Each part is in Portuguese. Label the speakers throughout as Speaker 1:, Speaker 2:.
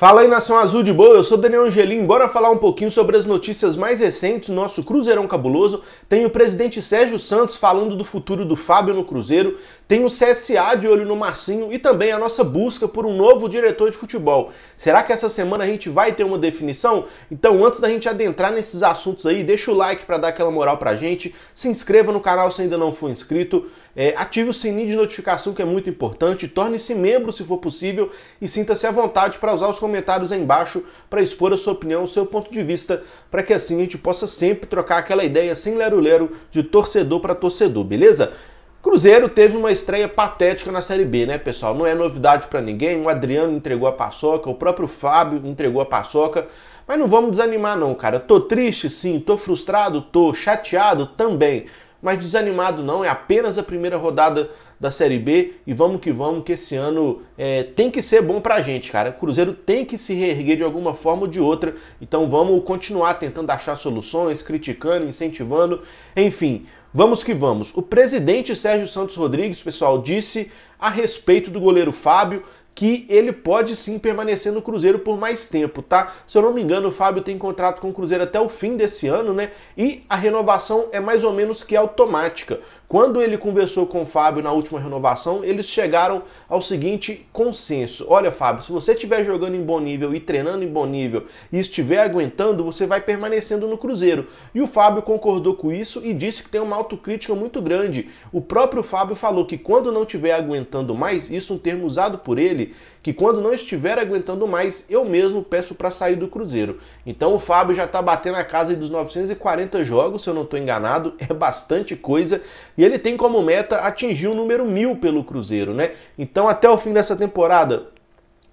Speaker 1: Fala aí nação azul de boa, eu sou Daniel Angelim, bora falar um pouquinho sobre as notícias mais recentes do nosso Cruzeirão Cabuloso. Tem o presidente Sérgio Santos falando do futuro do Fábio no Cruzeiro, tem o CSA de olho no Marcinho e também a nossa busca por um novo diretor de futebol. Será que essa semana a gente vai ter uma definição? Então antes da gente adentrar nesses assuntos aí, deixa o like para dar aquela moral pra gente, se inscreva no canal se ainda não for inscrito, é, ative o sininho de notificação que é muito importante, torne-se membro se for possível e sinta-se à vontade para usar os comentários comentários aí embaixo para expor a sua opinião, o seu ponto de vista, para que assim a gente possa sempre trocar aquela ideia sem lero-lero de torcedor para torcedor, beleza? Cruzeiro teve uma estreia patética na Série B, né, pessoal? Não é novidade para ninguém. O Adriano entregou a paçoca, o próprio Fábio entregou a paçoca. Mas não vamos desanimar, não, cara. Tô triste, sim. Tô frustrado, tô chateado também mas desanimado não, é apenas a primeira rodada da Série B e vamos que vamos, que esse ano é, tem que ser bom pra gente, cara. Cruzeiro tem que se reerguer de alguma forma ou de outra, então vamos continuar tentando achar soluções, criticando, incentivando, enfim, vamos que vamos. O presidente Sérgio Santos Rodrigues, pessoal, disse a respeito do goleiro Fábio que ele pode sim permanecer no Cruzeiro por mais tempo, tá? Se eu não me engano, o Fábio tem contrato com o Cruzeiro até o fim desse ano, né? E a renovação é mais ou menos que automática. Quando ele conversou com o Fábio na última renovação, eles chegaram ao seguinte consenso: olha, Fábio, se você estiver jogando em bom nível e treinando em bom nível e estiver aguentando, você vai permanecendo no Cruzeiro. E o Fábio concordou com isso e disse que tem uma autocrítica muito grande. O próprio Fábio falou que quando não estiver aguentando mais, isso é um termo usado por ele, que quando não estiver aguentando mais, eu mesmo peço para sair do Cruzeiro. Então o Fábio já está batendo a casa dos 940 jogos, se eu não estou enganado, é bastante coisa, e ele tem como meta atingir o número mil pelo Cruzeiro, né? Então até o fim dessa temporada,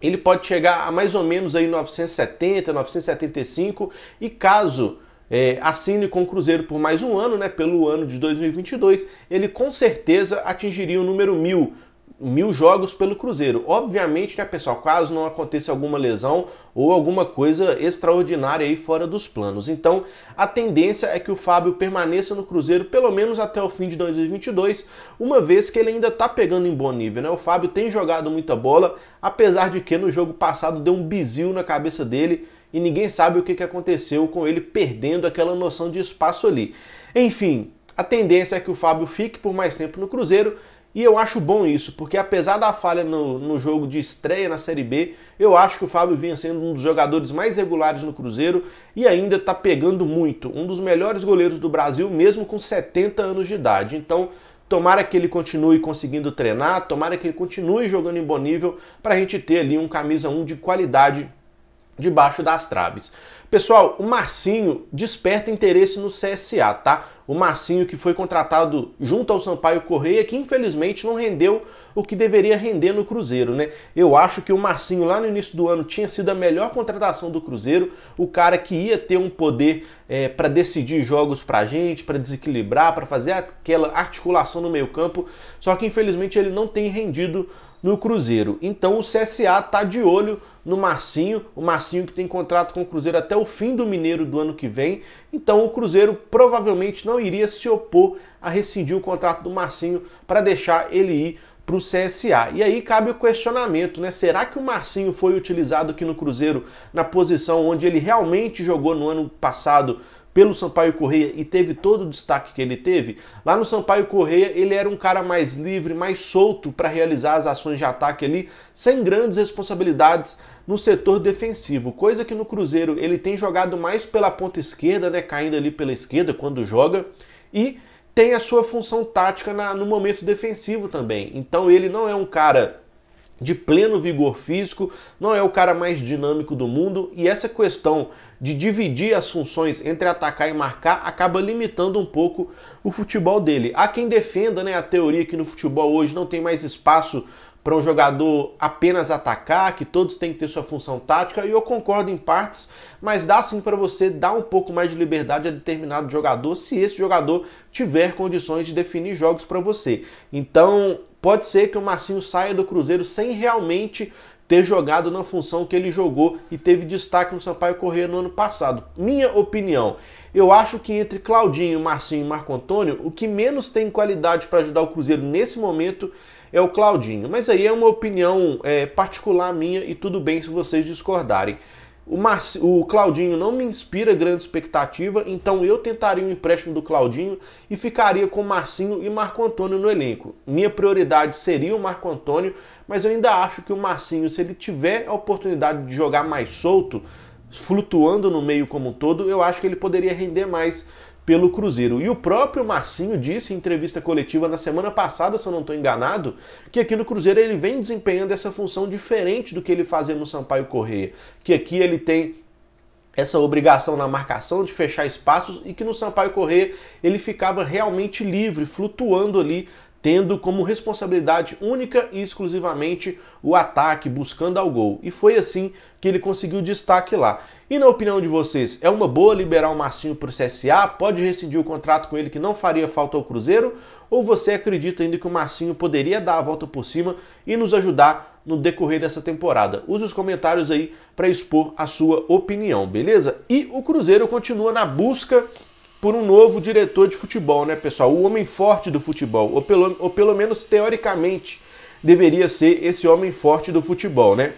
Speaker 1: ele pode chegar a mais ou menos aí 970, 975 e caso é, assine com o Cruzeiro por mais um ano, né, pelo ano de 2022, ele com certeza atingiria o número mil mil jogos pelo Cruzeiro. Obviamente, né, pessoal, caso não aconteça alguma lesão ou alguma coisa extraordinária aí fora dos planos. Então, a tendência é que o Fábio permaneça no Cruzeiro pelo menos até o fim de 2022, uma vez que ele ainda tá pegando em bom nível, né? O Fábio tem jogado muita bola, apesar de que no jogo passado deu um bizil na cabeça dele e ninguém sabe o que aconteceu com ele perdendo aquela noção de espaço ali. Enfim, a tendência é que o Fábio fique por mais tempo no Cruzeiro, e eu acho bom isso, porque apesar da falha no, no jogo de estreia na Série B, eu acho que o Fábio vinha sendo um dos jogadores mais regulares no Cruzeiro e ainda está pegando muito. Um dos melhores goleiros do Brasil, mesmo com 70 anos de idade. Então, Tomara que ele continue conseguindo treinar, tomara que ele continue jogando em bom nível para a gente ter ali um camisa 1 de qualidade debaixo das traves. Pessoal, o Marcinho desperta interesse no CSA, tá? O Marcinho que foi contratado junto ao Sampaio Correia, que infelizmente não rendeu o que deveria render no Cruzeiro, né? Eu acho que o Marcinho lá no início do ano tinha sido a melhor contratação do Cruzeiro, o cara que ia ter um poder é, para decidir jogos para gente, para desequilibrar, para fazer aquela articulação no meio-campo, só que infelizmente ele não tem rendido no Cruzeiro. Então o CSA tá de olho no Marcinho, o Marcinho que tem contrato com o Cruzeiro até o fim do Mineiro do ano que vem. Então o Cruzeiro provavelmente não iria se opor a rescindir o contrato do Marcinho para deixar ele ir para o CSA. E aí cabe o questionamento, né? Será que o Marcinho foi utilizado aqui no Cruzeiro na posição onde ele realmente jogou no ano passado pelo Sampaio Correia e teve todo o destaque que ele teve, lá no Sampaio Correia ele era um cara mais livre, mais solto para realizar as ações de ataque ali, sem grandes responsabilidades no setor defensivo, coisa que no Cruzeiro ele tem jogado mais pela ponta esquerda, né, caindo ali pela esquerda quando joga, e tem a sua função tática na, no momento defensivo também. Então ele não é um cara de pleno vigor físico, não é o cara mais dinâmico do mundo e essa questão de dividir as funções entre atacar e marcar acaba limitando um pouco o futebol dele. Há quem defenda né, a teoria que no futebol hoje não tem mais espaço para um jogador apenas atacar, que todos têm que ter sua função tática, e eu concordo em partes, mas dá sim para você dar um pouco mais de liberdade a determinado jogador se esse jogador tiver condições de definir jogos para você. Então, Pode ser que o Marcinho saia do Cruzeiro sem realmente ter jogado na função que ele jogou e teve destaque no Sampaio Correia no ano passado. Minha opinião, eu acho que entre Claudinho, Marcinho e Marco Antônio, o que menos tem qualidade para ajudar o Cruzeiro nesse momento é o Claudinho. Mas aí é uma opinião é, particular minha e tudo bem se vocês discordarem. O, o Claudinho não me inspira grande expectativa, então eu tentaria o um empréstimo do Claudinho e ficaria com o Marcinho e Marco Antônio no elenco. Minha prioridade seria o Marco Antônio, mas eu ainda acho que o Marcinho, se ele tiver a oportunidade de jogar mais solto, flutuando no meio como um todo, eu acho que ele poderia render mais pelo Cruzeiro. E o próprio Marcinho disse em entrevista coletiva na semana passada, se eu não estou enganado, que aqui no Cruzeiro ele vem desempenhando essa função diferente do que ele fazia no Sampaio Correia. Que aqui ele tem essa obrigação na marcação de fechar espaços e que no Sampaio Correia ele ficava realmente livre, flutuando ali tendo como responsabilidade única e exclusivamente o ataque, buscando ao gol. E foi assim que ele conseguiu destaque lá. E na opinião de vocês, é uma boa liberar o Marcinho para o CSA? Pode rescindir o contrato com ele que não faria falta ao Cruzeiro? Ou você acredita ainda que o Marcinho poderia dar a volta por cima e nos ajudar no decorrer dessa temporada? Use os comentários aí para expor a sua opinião, beleza? E o Cruzeiro continua na busca por um novo diretor de futebol, né, pessoal? O homem forte do futebol, ou pelo, ou pelo menos teoricamente deveria ser esse homem forte do futebol, né?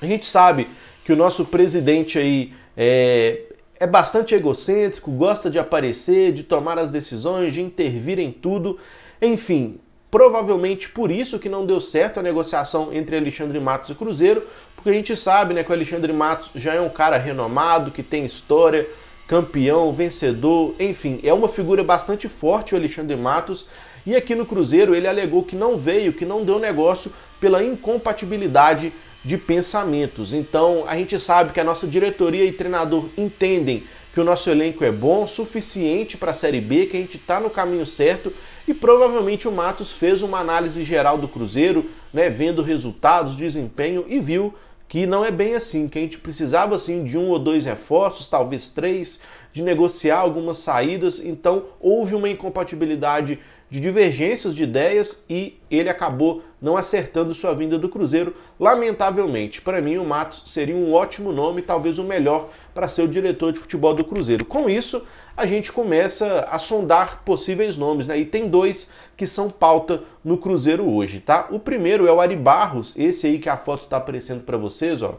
Speaker 1: A gente sabe que o nosso presidente aí é, é bastante egocêntrico, gosta de aparecer, de tomar as decisões, de intervir em tudo. Enfim, provavelmente por isso que não deu certo a negociação entre Alexandre Matos e Cruzeiro, porque a gente sabe né, que o Alexandre Matos já é um cara renomado, que tem história, campeão, vencedor, enfim, é uma figura bastante forte o Alexandre Matos. E aqui no Cruzeiro ele alegou que não veio, que não deu negócio pela incompatibilidade de pensamentos. Então a gente sabe que a nossa diretoria e treinador entendem que o nosso elenco é bom, suficiente para a Série B, que a gente está no caminho certo e provavelmente o Matos fez uma análise geral do Cruzeiro, né, vendo resultados, desempenho e viu que não é bem assim, que a gente precisava assim de um ou dois reforços, talvez três, de negociar algumas saídas, então houve uma incompatibilidade de divergências de ideias e ele acabou não acertando sua vinda do Cruzeiro. Lamentavelmente, para mim o Matos seria um ótimo nome, talvez o melhor para ser o diretor de futebol do Cruzeiro. Com isso, a gente começa a sondar possíveis nomes, né? E tem dois que são pauta no Cruzeiro hoje, tá? O primeiro é o Ari Barros, esse aí que a foto está aparecendo para vocês, ó.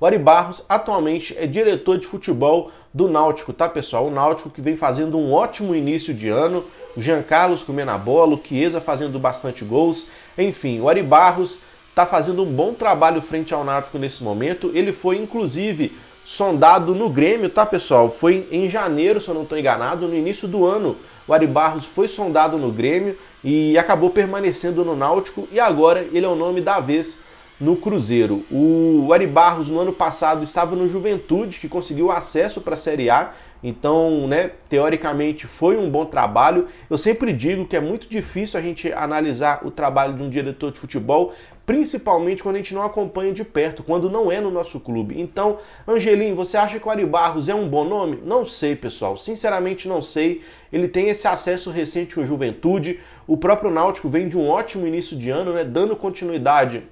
Speaker 1: O Ari Barros atualmente é diretor de futebol do Náutico, tá pessoal? O Náutico que vem fazendo um ótimo início de ano, o Jean Carlos comendo a bola, o Chiesa fazendo bastante gols, enfim, o Ari Barros tá fazendo um bom trabalho frente ao Náutico nesse momento, ele foi inclusive sondado no Grêmio, tá pessoal? Foi em janeiro, se eu não estou enganado, no início do ano, o Ari Barros foi sondado no Grêmio e acabou permanecendo no Náutico e agora ele é o nome da vez no Cruzeiro. O Ari Barros no ano passado estava no Juventude, que conseguiu acesso para a Série A, então, né, teoricamente foi um bom trabalho. Eu sempre digo que é muito difícil a gente analisar o trabalho de um diretor de futebol, principalmente quando a gente não acompanha de perto, quando não é no nosso clube. Então, Angelim, você acha que o Ari Barros é um bom nome? Não sei, pessoal. Sinceramente, não sei. Ele tem esse acesso recente com Juventude. O próprio Náutico vem de um ótimo início de ano, né, dando continuidade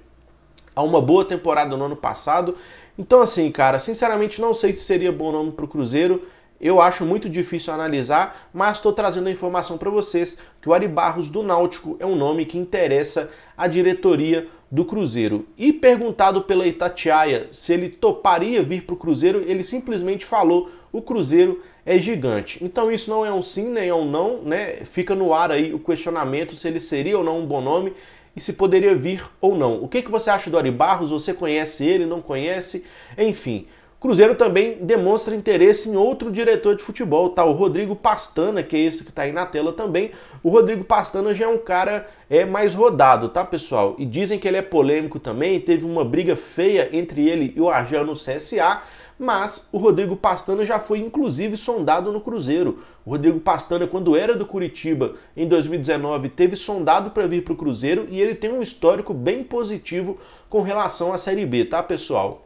Speaker 1: a uma boa temporada no ano passado. Então, assim, cara, sinceramente não sei se seria bom nome para o Cruzeiro. Eu acho muito difícil analisar, mas estou trazendo a informação para vocês que o Ari Barros do Náutico é um nome que interessa a diretoria do Cruzeiro. E perguntado pela Itatiaia se ele toparia vir para o Cruzeiro, ele simplesmente falou: o Cruzeiro é gigante. Então isso não é um sim nem é um não, né? Fica no ar aí o questionamento se ele seria ou não um bom nome e se poderia vir ou não. O que, que você acha do Ari Barros? Você conhece ele, não conhece? Enfim. Cruzeiro também demonstra interesse em outro diretor de futebol, tá? O Rodrigo Pastana, que é esse que está aí na tela também. O Rodrigo Pastana já é um cara é mais rodado, tá, pessoal? E dizem que ele é polêmico também, teve uma briga feia entre ele e o Arjan no CSA mas o Rodrigo Pastana já foi inclusive sondado no Cruzeiro. O Rodrigo Pastana, quando era do Curitiba em 2019, teve sondado para vir para o Cruzeiro e ele tem um histórico bem positivo com relação à Série B, tá pessoal?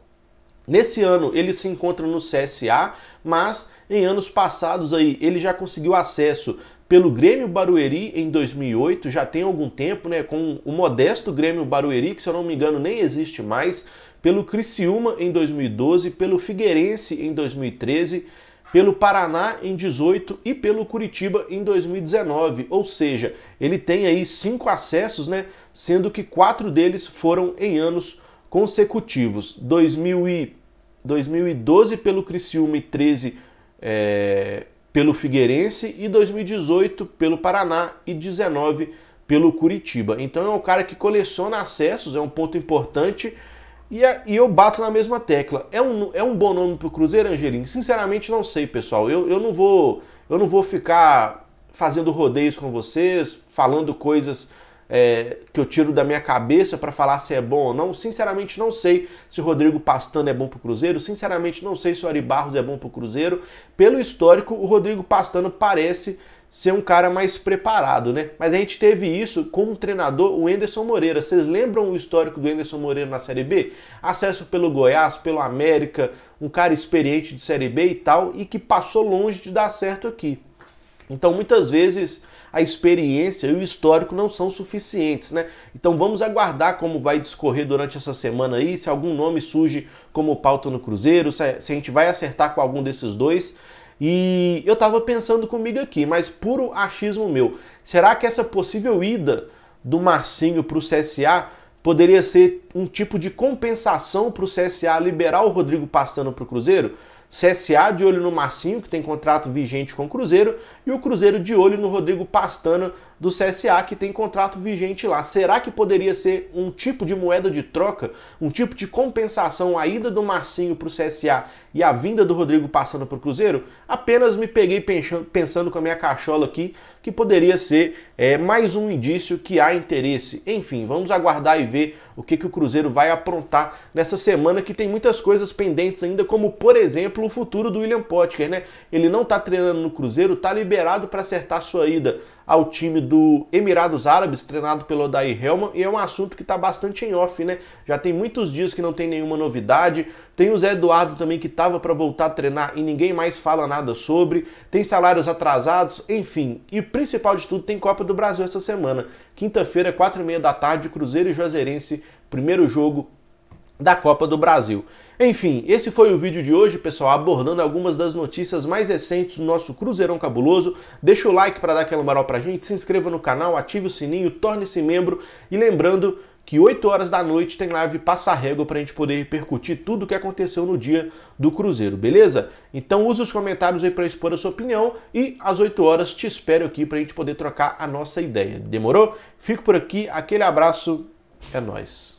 Speaker 1: Nesse ano ele se encontra no CSA, mas em anos passados aí ele já conseguiu acesso pelo Grêmio Barueri em 2008, já tem algum tempo, né, com o modesto Grêmio Barueri, que se eu não me engano nem existe mais pelo Criciúma em 2012, pelo Figueirense em 2013, pelo Paraná em 18 e pelo Curitiba em 2019. Ou seja, ele tem aí cinco acessos, né? Sendo que quatro deles foram em anos consecutivos. 2012 pelo Criciúma e 13 é, eh, pelo Figueirense e 2018 pelo Paraná e 19 pelo Curitiba. Então é um cara que coleciona acessos, é um ponto importante. E, a, é, e, eu bato na mesma tecla. É um, é um bom nome para o Cruzeiro, Angelim? Sinceramente, não sei, pessoal. Eu, eu, não vou, eu não vou ficar fazendo rodeios com vocês, falando coisas é, que eu tiro da minha cabeça para falar se é bom ou não. Sinceramente, não sei se o Rodrigo Pastano é bom para o Cruzeiro. Sinceramente, não sei se o Ari Barros é bom para o Cruzeiro. Pelo histórico, o Rodrigo Pastano parece ser um cara mais preparado, né? Mas a gente teve isso com o treinador, o Enderson Moreira. Vocês lembram o histórico do Enderson Moreira na Série B? Acesso pelo Goiás, pelo América, um cara experiente de Série B e tal, e que passou longe de dar certo aqui. Então, muitas vezes a experiência e o histórico não são suficientes, né? Então, vamos aguardar como vai discorrer durante essa semana aí, se algum nome surge como pauta no Cruzeiro, se a gente vai acertar com algum desses dois. E eu tava pensando comigo aqui, mas puro achismo meu, será que essa possível ida do Marcinho para o CSA poderia ser um tipo de compensação para o CSA liberar o Rodrigo Pastano para o Cruzeiro? CSA de olho no Marcinho, que tem contrato vigente com o Cruzeiro, e o Cruzeiro de olho no Rodrigo Pastana, do CSA que tem contrato vigente lá. Será que poderia ser um tipo de moeda de troca, um tipo de compensação a ida do Marcinho para o CSA e a vinda do Rodrigo passando para o Cruzeiro? Apenas me peguei pensando com a minha cachola aqui que poderia ser é, mais um indício que há interesse. Enfim, vamos aguardar e ver o que, que o Cruzeiro vai aprontar nessa semana que tem muitas coisas pendentes ainda, como por exemplo o futuro do William Potker, né? Ele não está treinando no Cruzeiro, está liberado para acertar sua ida ao time do Emirados Árabes, treinado pelo Odair Helman, e é um assunto que está bastante em off, né? Já tem muitos dias que não tem nenhuma novidade. Tem o Zé Eduardo também que estava para voltar a treinar e ninguém mais fala nada sobre. Tem salários atrasados, enfim. E principal de tudo, tem Copa do Brasil essa semana. Quinta-feira, quatro e meia da tarde, Cruzeiro e Juazeirense, primeiro jogo da Copa do Brasil. Enfim, esse foi o vídeo de hoje, pessoal, abordando algumas das notícias mais recentes do nosso Cruzeirão Cabuloso. Deixa o like para dar aquela moral pra gente, se inscreva no canal, ative o sininho, torne-se membro e lembrando que 8 horas da noite tem live Passa Régua para a gente poder repercutir tudo o que aconteceu no dia do Cruzeiro, beleza? Então use os comentários aí para expor a sua opinião e às 8 horas te espero aqui para a gente poder trocar a nossa ideia. Demorou? Fico por aqui, aquele abraço, é nóis.